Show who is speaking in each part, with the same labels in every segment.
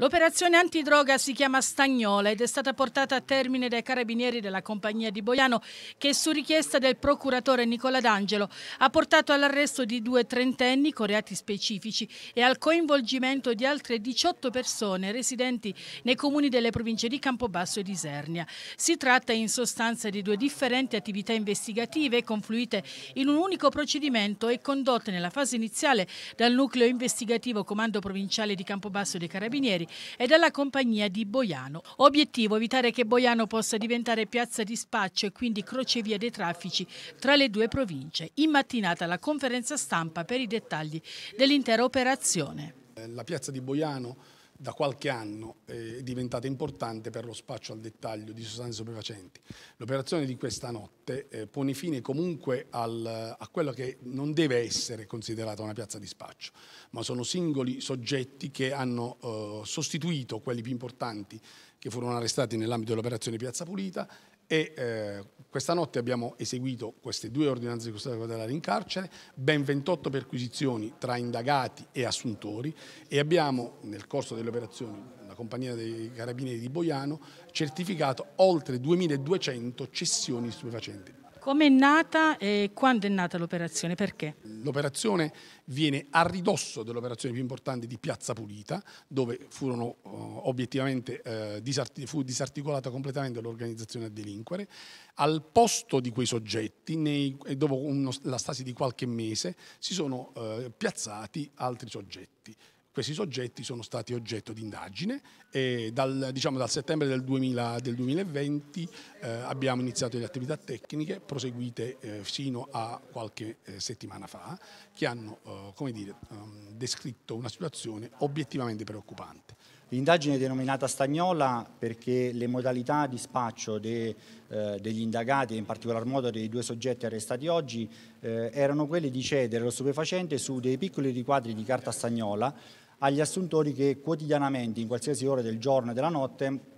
Speaker 1: L'operazione antidroga si chiama Stagnola ed è stata portata a termine dai carabinieri della compagnia di Boiano che su richiesta del procuratore Nicola D'Angelo ha portato all'arresto di due trentenni con reati specifici e al coinvolgimento di altre 18 persone residenti nei comuni delle province di Campobasso e di Isernia. Si tratta in sostanza di due differenti attività investigative confluite in un unico procedimento e condotte nella fase iniziale dal nucleo investigativo Comando Provinciale di Campobasso dei Carabinieri e dalla compagnia di Boiano. Obiettivo evitare che Boiano possa diventare piazza di spaccio e quindi crocevia dei traffici tra le due province. In mattinata la conferenza stampa per i dettagli dell'intera operazione.
Speaker 2: La piazza di Boiano da qualche anno eh, è diventata importante per lo spaccio al dettaglio di sostanze stupefacenti. L'operazione di questa notte eh, pone fine comunque al, a quello che non deve essere considerata una piazza di spaccio, ma sono singoli soggetti che hanno eh, sostituito quelli più importanti che furono arrestati nell'ambito dell'operazione Piazza Pulita e eh, questa notte abbiamo eseguito queste due ordinanze di custodia cautelare in carcere, ben 28 perquisizioni tra indagati e assuntori e abbiamo nel corso delle delle operazioni, la compagnia dei carabinieri di Boiano, certificato oltre 2.200 cessioni stupefacenti.
Speaker 1: Come è nata e quando è nata l'operazione? Perché?
Speaker 2: L'operazione viene a ridosso dell'operazione più importante di Piazza Pulita, dove furono, eh, obiettivamente eh, disart fu disarticolata completamente l'organizzazione a delinquere. Al posto di quei soggetti, nei, eh, dopo uno, la stasi di qualche mese, si sono eh, piazzati altri soggetti questi soggetti sono stati oggetto di indagine e dal, diciamo, dal settembre del, 2000, del 2020 eh, abbiamo iniziato le attività tecniche proseguite eh, fino a qualche eh, settimana fa che hanno eh, dire, um, descritto una situazione obiettivamente
Speaker 3: preoccupante. L'indagine è denominata Stagnola perché le modalità di spaccio de, eh, degli indagati, in particolar modo dei due soggetti arrestati oggi, eh, erano quelle di cedere lo stupefacente su dei piccoli riquadri di carta stagnola agli assuntori che quotidianamente, in qualsiasi ora del giorno e della notte,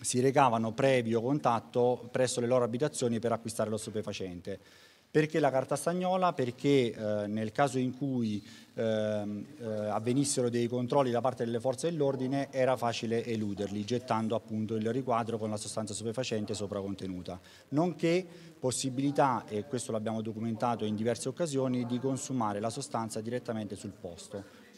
Speaker 3: si recavano previo contatto presso le loro abitazioni per acquistare lo stupefacente. Perché la carta stagnola? Perché eh, nel caso in cui eh, eh, avvenissero dei controlli da parte delle forze dell'ordine era facile eluderli, gettando appunto il riquadro con la sostanza stupefacente sopra contenuta. Nonché possibilità, e questo l'abbiamo documentato in diverse occasioni, di consumare la sostanza direttamente sul posto